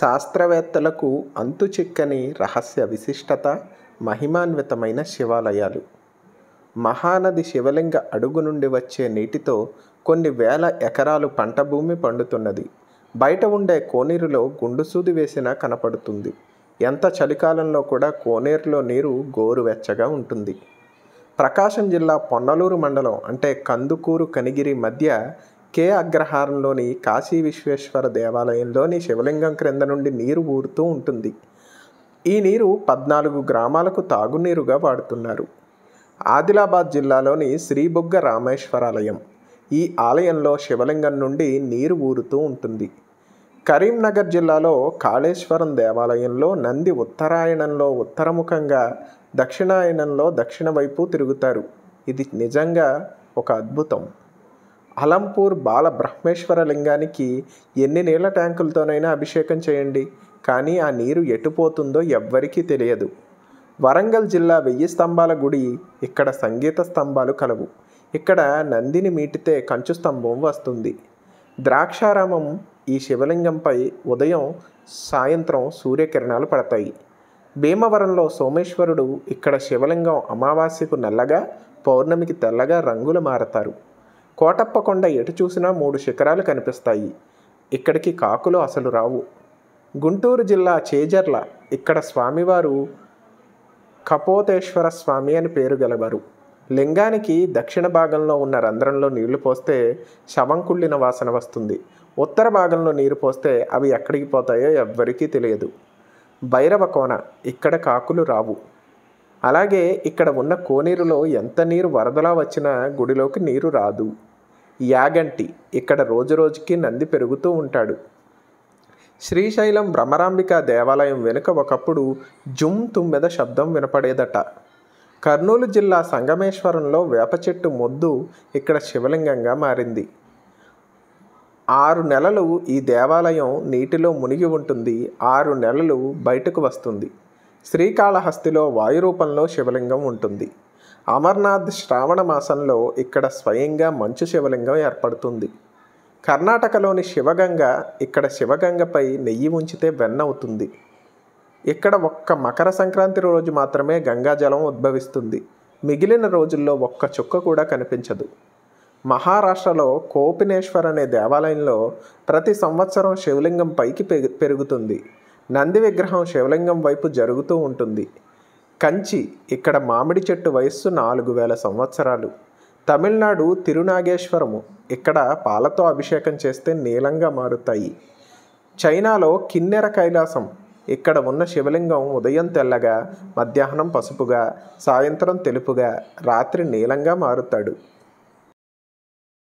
శాస్త్రవేత్తలకు అంతు చిక్కని రహస్య విశిష్టత మహిమాన్వితమైన శివాలయాలు మహానది శివలింగ అడుగు నుండి వచ్చే నీటితో కొన్ని వేల ఎకరాలు పంట భూమి పండుతున్నది బయట ఉండే కోనేరులో గుండుసూది వేసిన కనపడుతుంది ఎంత చలికాలంలో కూడా కోనేరులో నీరు గోరువెచ్చగా ఉంటుంది ప్రకాశం జిల్లా పొన్నలూరు మండలం అంటే కందుకూరు కనిగిరి మధ్య కే అగ్రహారంలోని కాశీ విశ్వేశ్వర దేవాలయంలోని శివలింగం క్రింద నుండి నీరు ఊరుతూ ఉంటుంది ఈ నీరు పద్నాలుగు గ్రామాలకు తాగునీరుగా వాడుతున్నారు ఆదిలాబాద్ జిల్లాలోని శ్రీబుగ్గ రామేశ్వరాలయం ఈ ఆలయంలో శివలింగం నుండి నీరు ఊరుతూ ఉంటుంది కరీంనగర్ జిల్లాలో కాళేశ్వరం దేవాలయంలో నంది ఉత్తరాయణంలో ఉత్తరముఖంగా దక్షిణాయనంలో దక్షిణ వైపు తిరుగుతారు ఇది నిజంగా ఒక అద్భుతం అలంపూర్ బాల బ్రహ్మేశ్వర లింగానికి ఎన్ని నీళ్ల ట్యాంకులతోనైనా అభిషేకం చేయండి కానీ ఆ నీరు ఎటుపోతుందో ఎవ్వరికీ తెలియదు వరంగల్ జిల్లా వెయ్యి స్తంభాల గుడి ఇక్కడ సంగీత స్తంభాలు కలవు ఇక్కడ నందిని మీటితే కంచు స్తంభం వస్తుంది ద్రాక్షారామం ఈ శివలింగంపై ఉదయం సాయంత్రం సూర్యకిరణాలు పడతాయి భీమవరంలో సోమేశ్వరుడు ఇక్కడ శివలింగం అమావాస్యకు నల్లగా పౌర్ణమికి తెల్లగా రంగులు మారతారు కోటప్పకొండ ఎటు చూసినా మూడు శిఖరాలు కనిపిస్తాయి ఇక్కడికి కాకులు అసలు రావు గుంటూరు జిల్లా చేజర్ల ఇక్కడ స్వామివారు కపోతేశ్వర స్వామి అని పేరు గలవారు లింగానికి దక్షిణ భాగంలో ఉన్న రంధ్రంలో నీళ్లు పోస్తే శవం కుళ్ళిన వాసన వస్తుంది ఉత్తర భాగంలో నీరు పోస్తే అవి ఎక్కడికి పోతాయో ఎవ్వరికీ తెలియదు భైరవ కోన ఇక్కడ కాకులు రావు అలాగే ఇక్కడ ఉన్న కోనీరులో ఎంత నీరు వరదలా వచ్చినా గుడిలోకి నీరు రాదు యాగంటి ఇక్కడ రోజురోజుకి నంది పెరుగుతూ ఉంటాడు శ్రీశైలం భ్రమరాంబిక దేవాలయం వెనుక ఒకప్పుడు జుమ్ తుమ్మెద శబ్దం వినపడేదట కర్నూలు జిల్లా సంగమేశ్వరంలో వేప చెట్టు మొద్దు ఇక్కడ శివలింగంగా మారింది ఆరు నెలలు ఈ దేవాలయం నీటిలో మునిగి ఉంటుంది ఆరు నెలలు బయటకు వస్తుంది శ్రీకాళహస్తిలో వాయు రూపంలో శివలింగం ఉంటుంది అమర్నాథ్ శ్రావణ మాసంలో ఇక్కడ స్వయంగా మంచు శివలింగం ఏర్పడుతుంది కర్ణాటకలోని శివగంగ ఇక్కడ శివగంగపై నెయ్యి ఉంచితే వెన్న అవుతుంది ఇక్కడ ఒక్క మకర సంక్రాంతి రోజు మాత్రమే గంగాజలం ఉద్భవిస్తుంది మిగిలిన రోజుల్లో ఒక్క చుక్క కూడా కనిపించదు మహారాష్ట్రలో కోపినేశ్వర్ అనే దేవాలయంలో ప్రతి సంవత్సరం శివలింగం పైకి పెరుగుతుంది నంది విగ్రహం శివలింగం వైపు జరుగుతూ ఉంటుంది కంచి ఇక్కడ మామిడి చెట్టు వయస్సు నాలుగు వేల సంవత్సరాలు తమిళనాడు తిరునాగేశ్వరము ఇక్కడ పాలతో అభిషేకం చేస్తే నీలంగా మారుతాయి చైనాలో కిన్నెర కైలాసం ఇక్కడ ఉన్న శివలింగం ఉదయం తెల్లగా మధ్యాహ్నం పసుపుగా సాయంత్రం తెలుపుగా రాత్రి నీలంగా మారుతాడు